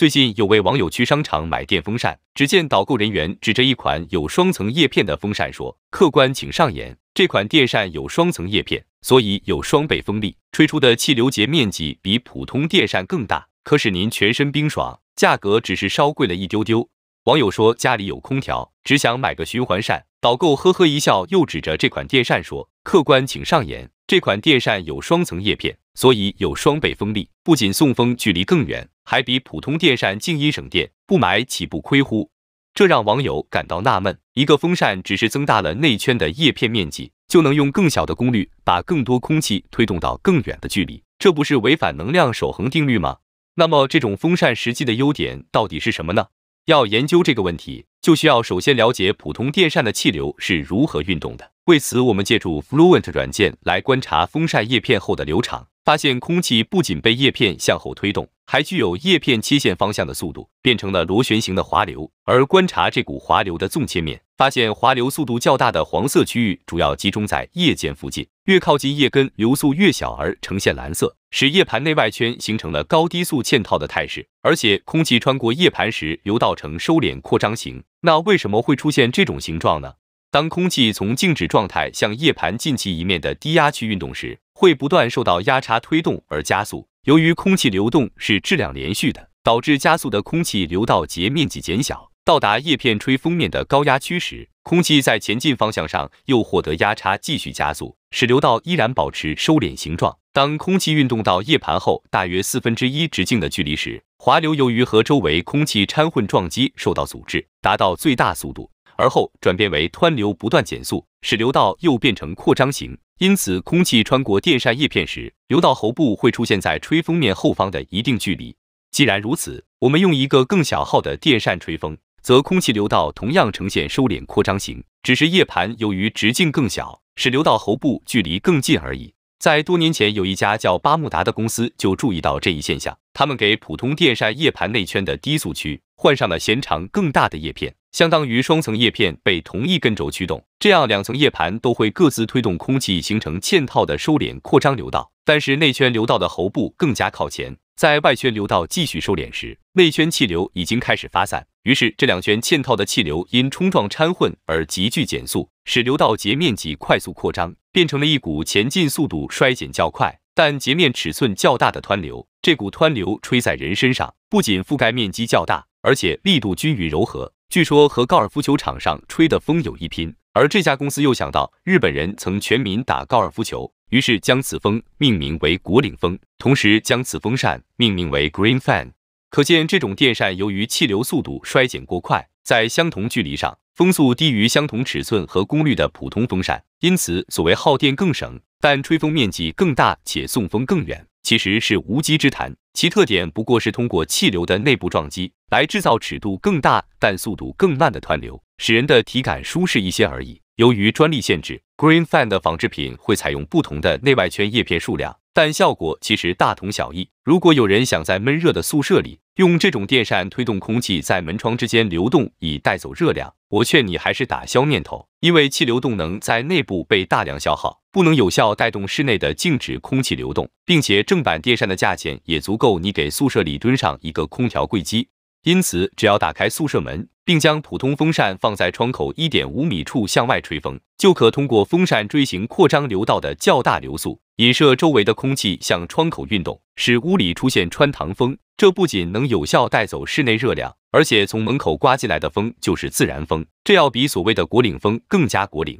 最近有位网友去商场买电风扇，只见导购人员指着一款有双层叶片的风扇说：“客官请上眼，这款电扇有双层叶片，所以有双倍风力，吹出的气流截面积比普通电扇更大，可使您全身冰爽。价格只是稍贵了一丢丢。”网友说家里有空调，只想买个循环扇。导购呵呵一笑，又指着这款电扇说：“客官请上眼，这款电扇有双层叶片，所以有双倍风力，不仅送风距离更远。”还比普通电扇静音省电，不买岂不亏乎？这让网友感到纳闷：一个风扇只是增大了内圈的叶片面积，就能用更小的功率把更多空气推动到更远的距离，这不是违反能量守恒定律吗？那么这种风扇实际的优点到底是什么呢？要研究这个问题，就需要首先了解普通电扇的气流是如何运动的。为此，我们借助 Fluent 软件来观察风扇叶片后的流场，发现空气不仅被叶片向后推动，还具有叶片切线方向的速度，变成了螺旋形的滑流。而观察这股滑流的纵切面。发现滑流速度较大的黄色区域主要集中在叶尖附近，越靠近叶根流速越小，而呈现蓝色，使叶盘内外圈形成了高低速嵌套的态势。而且空气穿过叶盘时流道呈收敛扩张型，那为什么会出现这种形状呢？当空气从静止状态向叶盘近期一面的低压区运动时，会不断受到压差推动而加速。由于空气流动是质量连续的，导致加速的空气流道截面积减小。到达叶片吹风面的高压区时，空气在前进方向上又获得压差，继续加速，使流道依然保持收敛形状。当空气运动到叶盘后大约四分之一直径的距离时，滑流由于和周围空气掺混撞击受到阻滞，达到最大速度，而后转变为湍流，不断减速，使流道又变成扩张型。因此，空气穿过电扇叶片时，流到喉部会出现在吹风面后方的一定距离。既然如此，我们用一个更小号的电扇吹风。则空气流道同样呈现收敛扩张型，只是叶盘由于直径更小，使流道喉部距离更近而已。在多年前，有一家叫巴慕达的公司就注意到这一现象，他们给普通电扇叶盘内圈的低速区换上了弦长更大的叶片，相当于双层叶片被同一根轴驱动，这样两层叶盘都会各自推动空气形成嵌套的收敛扩张流道，但是内圈流道的喉部更加靠前。在外圈流道继续收敛时，内圈气流已经开始发散，于是这两圈嵌套的气流因冲撞掺混而急剧减速，使流道截面积快速扩张，变成了一股前进速度衰减较快但截面尺寸较大的湍流。这股湍流吹在人身上，不仅覆盖面积较大，而且力度均匀柔和，据说和高尔夫球场上吹的风有一拼。而这家公司又想到日本人曾全民打高尔夫球。于是将此风命名为国岭风，同时将此风扇命名为 Green Fan。可见，这种电扇由于气流速度衰减过快，在相同距离上风速低于相同尺寸和功率的普通风扇，因此所谓耗电更省，但吹风面积更大且送风更远。其实是无稽之谈，其特点不过是通过气流的内部撞击来制造尺度更大但速度更慢的湍流，使人的体感舒适一些而已。由于专利限制，Green Fan 的仿制品会采用不同的内外圈叶片数量。但效果其实大同小异。如果有人想在闷热的宿舍里用这种电扇推动空气在门窗之间流动，以带走热量，我劝你还是打消念头，因为气流动能在内部被大量消耗，不能有效带动室内的静止空气流动，并且正版电扇的价钱也足够你给宿舍里蹲上一个空调柜机。因此，只要打开宿舍门，并将普通风扇放在窗口一点五米处向外吹风，就可通过风扇锥形扩张流道的较大流速。引射周围的空气向窗口运动，使屋里出现穿堂风。这不仅能有效带走室内热量，而且从门口刮进来的风就是自然风，这要比所谓的“果岭风”更加果岭。